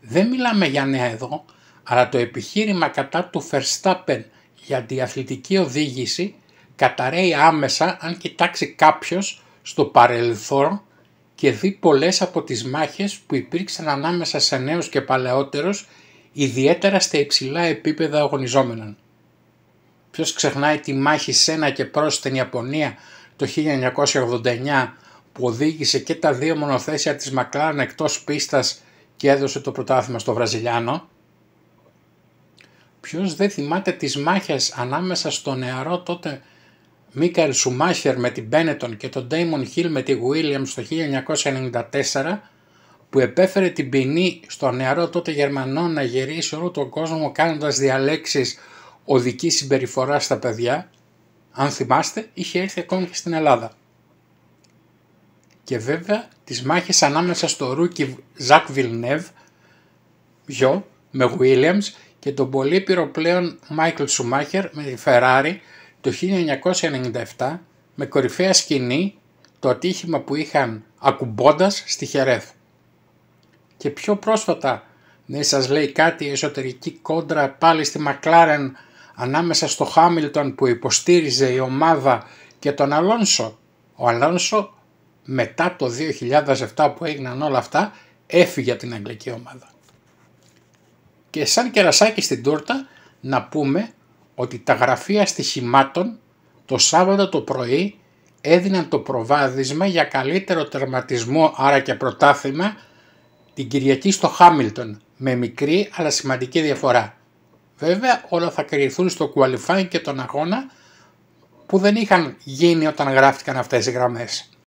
Δεν μιλάμε για νέα εδώ, αλλά το επιχείρημα κατά του Verstappen για αθλητική οδήγηση καταραίει άμεσα αν κοιτάξει κάποιος στο παρελθόν και δει πολλές από τις μάχες που υπήρξαν ανάμεσα σε νέους και παλαιότερους, ιδιαίτερα στα υψηλά επίπεδα αγωνιζόμενων. Ποιος ξεχνάει τη μάχη Σένα και προς στην Ιαπωνία το 1989 που οδήγησε και τα δύο μονοθέσια της μακλάρα εκτός πίστας και έδωσε το πρωτάθλημα στο Βραζιλιάνο. Ποιος δεν θυμάται τις μάχες ανάμεσα στο νεαρό τότε Μίκαελ Σουμάχερ με την Μπένετον και τον Ντέιμον Χιλ με τη Βουίλιαμ στο 1994 που επέφερε την ποινή στο νεαρό τότε Γερμανό να γυρίσει όλο τον κόσμο κάνοντας διαλέξεις οδικής συμπεριφοράς στα παιδιά, αν θυμάστε, είχε έρθει ακόμη και στην Ελλάδα και βέβαια τις μάχες ανάμεσα στο ρούκι Ζακ Βιλνεύ, Γιο, με Williams και τον πολύπειρο πλέον Μάικλ Σουμάχερ με τη Ferrari το 1997 με κορυφαία σκηνή το ατύχημα που είχαν ακουμπώντας στη Χερέθ. Και πιο πρόσφατα ναι, σας λέει κάτι εσωτερική κόντρα πάλι στη Μακλάρεν ανάμεσα στο Χάμιλτον που υποστήριζε η ομάδα και τον Αλόνσο. Ο Αλόνσο μετά το 2007 που έγιναν όλα αυτά έφυγε την Αγγλική ομάδα. Και σαν κερασάκι στην τούρτα να πούμε ότι τα γραφεία στοιχημάτων το Σάββατο το πρωί έδιναν το προβάδισμα για καλύτερο τερματισμό άρα και πρωτάθλημα την Κυριακή στο Χάμιλτον με μικρή αλλά σημαντική διαφορά. Βέβαια όλα θα κρυφθούν στο qualifying και τον αγώνα που δεν είχαν γίνει όταν γράφτηκαν αυτές οι γραμμές.